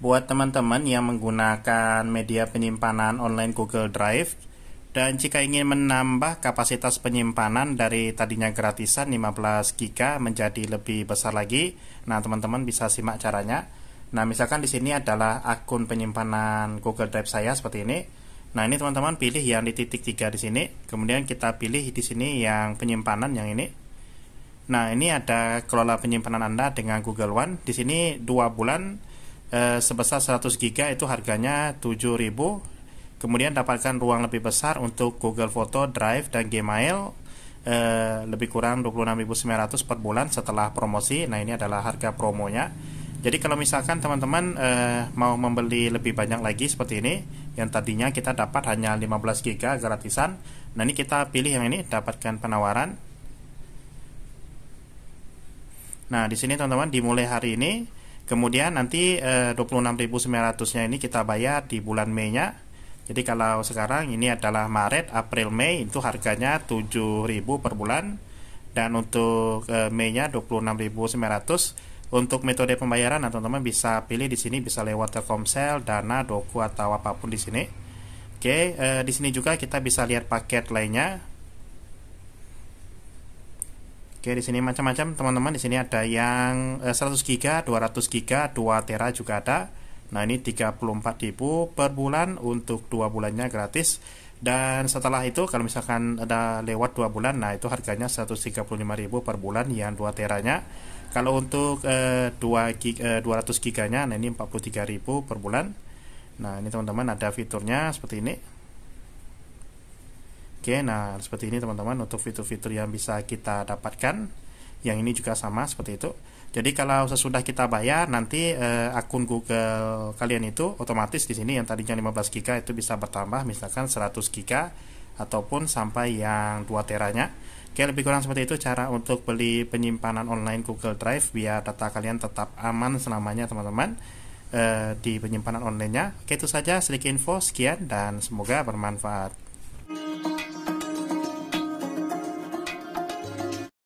buat teman-teman yang menggunakan media penyimpanan online Google Drive dan jika ingin menambah kapasitas penyimpanan dari tadinya gratisan 15 GB menjadi lebih besar lagi, nah teman-teman bisa simak caranya. Nah, misalkan di sini adalah akun penyimpanan Google Drive saya seperti ini. Nah, ini teman-teman pilih yang di titik 3 di sini. Kemudian kita pilih di sini yang penyimpanan yang ini. Nah, ini ada kelola penyimpanan Anda dengan Google One. Di sini 2 bulan Eh, sebesar 100 GB itu harganya 7000 kemudian dapatkan ruang lebih besar untuk Google Photo, Drive, dan Gmail e, lebih kurang 26.900 per bulan setelah promosi nah ini adalah harga promonya jadi kalau misalkan teman-teman e, mau membeli lebih banyak lagi seperti ini yang tadinya kita dapat hanya 15 GB gratisan nah ini kita pilih yang ini dapatkan penawaran nah di sini teman-teman dimulai hari ini Kemudian nanti eh, 26.900-nya ini kita bayar di bulan Mei-nya. Jadi kalau sekarang ini adalah Maret, April, Mei itu harganya 7.000 per bulan dan untuk eh, Mei-nya 26.900. Untuk metode pembayaran nah, teman-teman bisa pilih di sini bisa lewat Telkomsel, Dana, Doku atau apapun di sini. Oke, eh, di sini juga kita bisa lihat paket lainnya Oke, di sini macam-macam teman-teman. Di sini ada yang 100 eh, giga, 200 GB, 2 tera juga ada. Nah, ini 34.000 per bulan untuk 2 bulannya gratis. Dan setelah itu kalau misalkan ada lewat 2 bulan, nah itu harganya 135.000 per bulan yang 2 teranya. Kalau untuk eh, 2 giga, eh, 200 giganya nah ini 43.000 per bulan. Nah, ini teman-teman ada fiturnya seperti ini. Oke, nah seperti ini teman-teman untuk fitur-fitur yang bisa kita dapatkan. Yang ini juga sama seperti itu. Jadi kalau sesudah kita bayar nanti eh, akun Google kalian itu otomatis di sini yang tadinya 15 GB itu bisa bertambah misalkan 100 GB ataupun sampai yang 2 teranya. Oke, lebih kurang seperti itu cara untuk beli penyimpanan online Google Drive biar data kalian tetap aman selamanya teman-teman eh, di penyimpanan onlinenya. Oke, itu saja sedikit info sekian dan semoga bermanfaat.